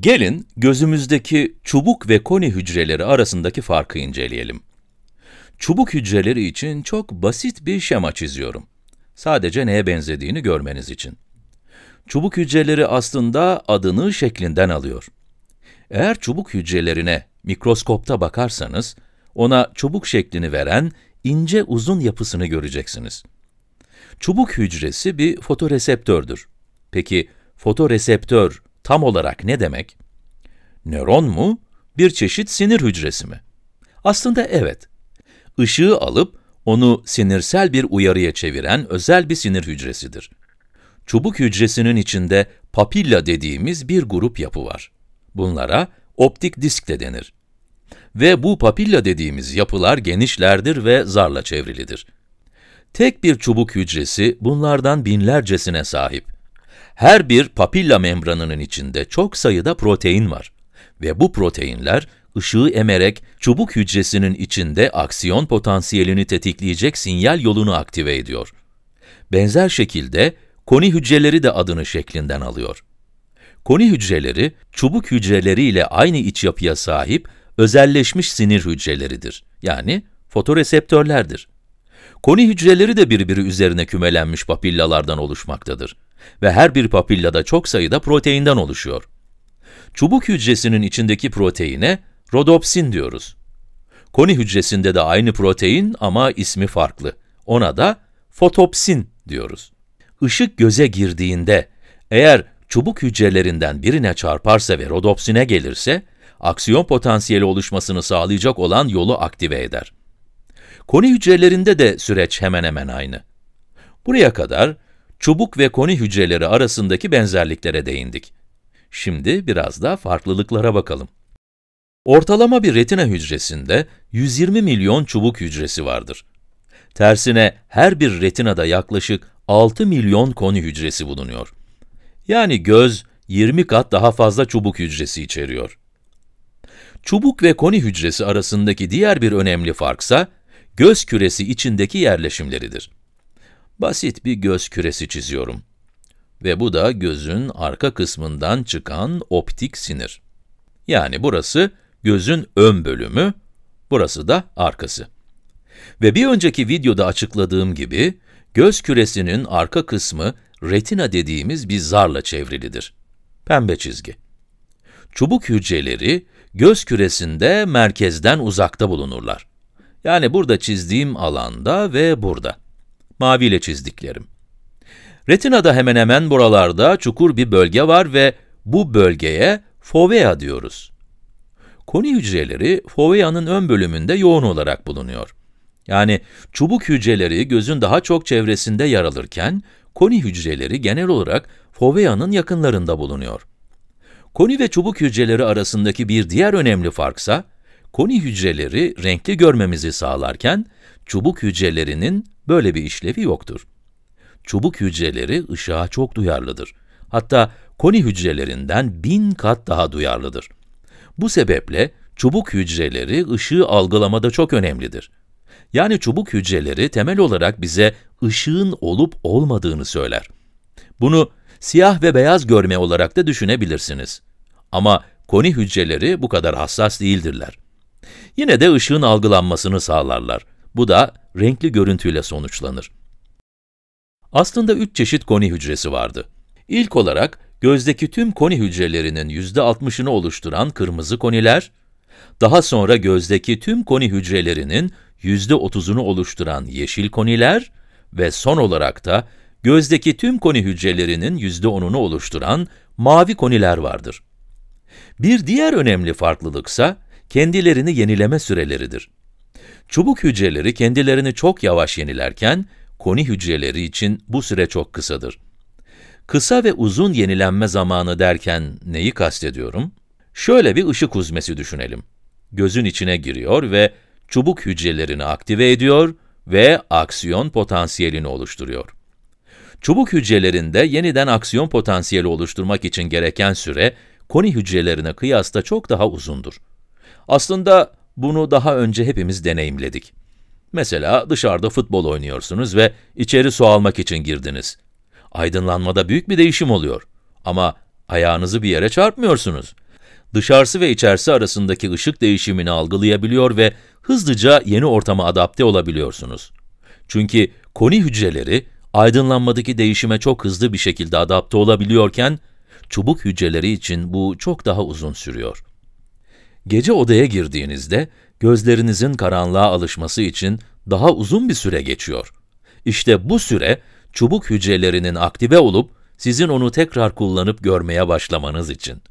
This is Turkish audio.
Gelin gözümüzdeki çubuk ve koni hücreleri arasındaki farkı inceleyelim. Çubuk hücreleri için çok basit bir şema çiziyorum. Sadece neye benzediğini görmeniz için. Çubuk hücreleri aslında adını şeklinden alıyor. Eğer çubuk hücrelerine mikroskopta bakarsanız, ona çubuk şeklini veren ince uzun yapısını göreceksiniz. Çubuk hücresi bir fotoreseptördür. Peki fotoreseptör tam olarak ne demek? Nöron mu? Bir çeşit sinir hücresi mi? Aslında evet. Işığı alıp onu sinirsel bir uyarıya çeviren özel bir sinir hücresidir. Çubuk hücresinin içinde papilla dediğimiz bir grup yapı var. Bunlara optik disk de denir. Ve bu papilla dediğimiz yapılar genişlerdir ve zarla çevrilidir. Tek bir çubuk hücresi bunlardan binlercesine sahip. Her bir papilla membranının içinde çok sayıda protein var ve bu proteinler ışığı emerek çubuk hücresinin içinde aksiyon potansiyelini tetikleyecek sinyal yolunu aktive ediyor. Benzer şekilde koni hücreleri de adını şeklinden alıyor. Koni hücreleri, çubuk hücreleriyle aynı iç yapıya sahip özelleşmiş sinir hücreleridir. Yani fotoreseptörlerdir. Koni hücreleri de birbiri üzerine kümelenmiş papillalardan oluşmaktadır ve her bir papillada çok sayıda proteinden oluşuyor. Çubuk hücresinin içindeki proteine rodopsin diyoruz. Koni hücresinde de aynı protein ama ismi farklı. Ona da fotopsin diyoruz. Işık göze girdiğinde eğer çubuk hücrelerinden birine çarparsa ve rodopsine gelirse, aksiyon potansiyeli oluşmasını sağlayacak olan yolu aktive eder. Koni hücrelerinde de süreç hemen hemen aynı. Buraya kadar çubuk ve koni hücreleri arasındaki benzerliklere değindik. Şimdi biraz daha farklılıklara bakalım. Ortalama bir retina hücresinde 120 milyon çubuk hücresi vardır. Tersine her bir retinada yaklaşık 6 milyon koni hücresi bulunuyor. Yani göz 20 kat daha fazla çubuk hücresi içeriyor. Çubuk ve koni hücresi arasındaki diğer bir önemli farksa, göz küresi içindeki yerleşimleridir basit bir göz küresi çiziyorum. Ve bu da gözün arka kısmından çıkan optik sinir. Yani burası gözün ön bölümü, burası da arkası. Ve bir önceki videoda açıkladığım gibi, göz küresinin arka kısmı retina dediğimiz bir zarla çevrilidir. Pembe çizgi. Çubuk hücreleri göz küresinde merkezden uzakta bulunurlar. Yani burada çizdiğim alanda ve burada maviyle çizdiklerim. Retinada hemen hemen buralarda çukur bir bölge var ve bu bölgeye fovea diyoruz. Koni hücreleri fovea'nın ön bölümünde yoğun olarak bulunuyor. Yani çubuk hücreleri gözün daha çok çevresinde yer alırken, koni hücreleri genel olarak fovea'nın yakınlarında bulunuyor. Koni ve çubuk hücreleri arasındaki bir diğer önemli farksa, koni hücreleri renkli görmemizi sağlarken, Çubuk hücrelerinin böyle bir işlevi yoktur. Çubuk hücreleri ışığa çok duyarlıdır. Hatta koni hücrelerinden bin kat daha duyarlıdır. Bu sebeple çubuk hücreleri ışığı algılamada çok önemlidir. Yani çubuk hücreleri temel olarak bize ışığın olup olmadığını söyler. Bunu siyah ve beyaz görme olarak da düşünebilirsiniz. Ama koni hücreleri bu kadar hassas değildirler. Yine de ışığın algılanmasını sağlarlar. Bu da renkli görüntüyle sonuçlanır. Aslında üç çeşit koni hücresi vardı. İlk olarak gözdeki tüm koni hücrelerinin %60'ını oluşturan kırmızı koniler, daha sonra gözdeki tüm koni hücrelerinin %30'unu oluşturan yeşil koniler ve son olarak da gözdeki tüm koni hücrelerinin %10'unu oluşturan mavi koniler vardır. Bir diğer önemli farklılıksa kendilerini yenileme süreleridir. Çubuk hücreleri kendilerini çok yavaş yenilerken, koni hücreleri için bu süre çok kısadır. Kısa ve uzun yenilenme zamanı derken neyi kastediyorum? Şöyle bir ışık huzmesi düşünelim. Gözün içine giriyor ve çubuk hücrelerini aktive ediyor ve aksiyon potansiyelini oluşturuyor. Çubuk hücrelerinde yeniden aksiyon potansiyeli oluşturmak için gereken süre, koni hücrelerine kıyasla çok daha uzundur. Aslında bunu daha önce hepimiz deneyimledik. Mesela dışarıda futbol oynuyorsunuz ve içeri su almak için girdiniz. Aydınlanmada büyük bir değişim oluyor. Ama ayağınızı bir yere çarpmıyorsunuz. Dışarısı ve içerisi arasındaki ışık değişimini algılayabiliyor ve hızlıca yeni ortama adapte olabiliyorsunuz. Çünkü koni hücreleri aydınlanmadaki değişime çok hızlı bir şekilde adapte olabiliyorken, çubuk hücreleri için bu çok daha uzun sürüyor. Gece odaya girdiğinizde gözlerinizin karanlığa alışması için daha uzun bir süre geçiyor. İşte bu süre çubuk hücrelerinin aktive olup sizin onu tekrar kullanıp görmeye başlamanız için.